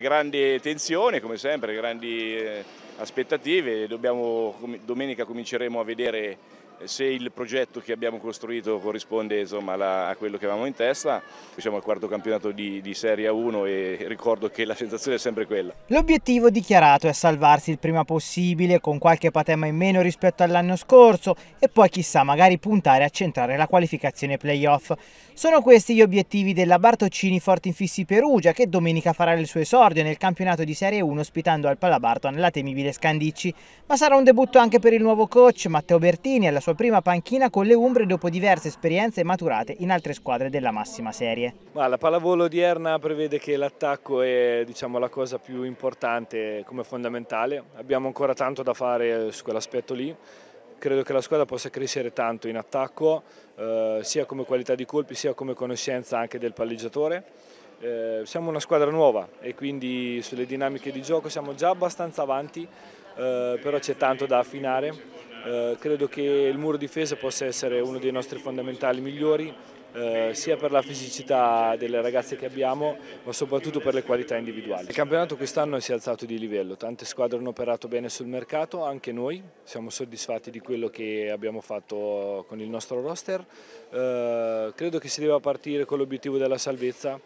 Grande tensione, come sempre, grandi eh, aspettative. Dobbiamo, domenica cominceremo a vedere se il progetto che abbiamo costruito corrisponde insomma, alla, a quello che avevamo in testa, siamo al quarto campionato di, di Serie 1 e ricordo che la sensazione è sempre quella. L'obiettivo dichiarato è salvarsi il prima possibile con qualche patema in meno rispetto all'anno scorso e poi chissà magari puntare a centrare la qualificazione playoff. Sono questi gli obiettivi della Bartoccini Fortinfissi Perugia che domenica farà il suo esordio nel campionato di Serie 1 ospitando al Palabarton la temibile Scandicci, ma sarà un debutto anche per il nuovo coach Matteo Bertini e la sua sua prima panchina con le Umbre dopo diverse esperienze maturate in altre squadre della massima serie. Ma la pallavolo odierna prevede che l'attacco è diciamo, la cosa più importante come fondamentale. Abbiamo ancora tanto da fare su quell'aspetto lì credo che la squadra possa crescere tanto in attacco, eh, sia come qualità di colpi, sia come conoscenza anche del palleggiatore. Eh, siamo una squadra nuova e quindi sulle dinamiche di gioco siamo già abbastanza avanti, eh, però c'è tanto da affinare eh, credo che il muro difesa possa essere uno dei nostri fondamentali migliori, eh, sia per la fisicità delle ragazze che abbiamo, ma soprattutto per le qualità individuali. Il campionato quest'anno si è alzato di livello, tante squadre hanno operato bene sul mercato, anche noi siamo soddisfatti di quello che abbiamo fatto con il nostro roster. Eh, credo che si debba partire con l'obiettivo della salvezza,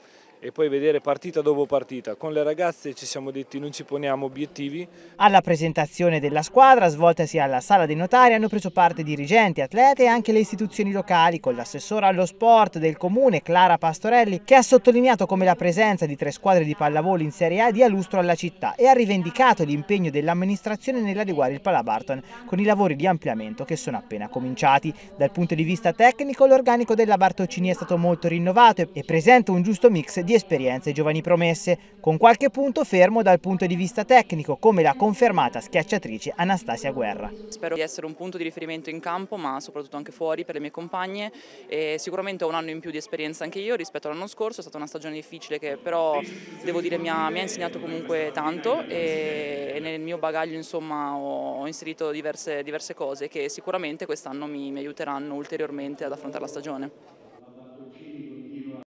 e poi vedere partita dopo partita. Con le ragazze ci siamo detti non ci poniamo obiettivi. Alla presentazione della squadra, svoltasi alla sala dei notari, hanno preso parte dirigenti, atlete e anche le istituzioni locali, con l'assessora allo sport del comune Clara Pastorelli, che ha sottolineato come la presenza di tre squadre di pallavolo in Serie A dia lustro alla città e ha rivendicato l'impegno dell'amministrazione nell'adeguare il Palabarton con i lavori di ampliamento che sono appena cominciati. Dal punto di vista tecnico, l'organico della Bartocini è stato molto rinnovato e presenta un giusto mix di di esperienze giovani promesse, con qualche punto fermo dal punto di vista tecnico, come la confermata schiacciatrice Anastasia Guerra. Spero di essere un punto di riferimento in campo, ma soprattutto anche fuori per le mie compagne. E sicuramente ho un anno in più di esperienza anche io rispetto all'anno scorso, è stata una stagione difficile che però devo dire mi ha, mi ha insegnato comunque tanto e, nel mio bagaglio insomma ho, ho inserito diverse, diverse, cose che sicuramente quest'anno mi, mi aiuteranno ulteriormente ad affrontare la stagione.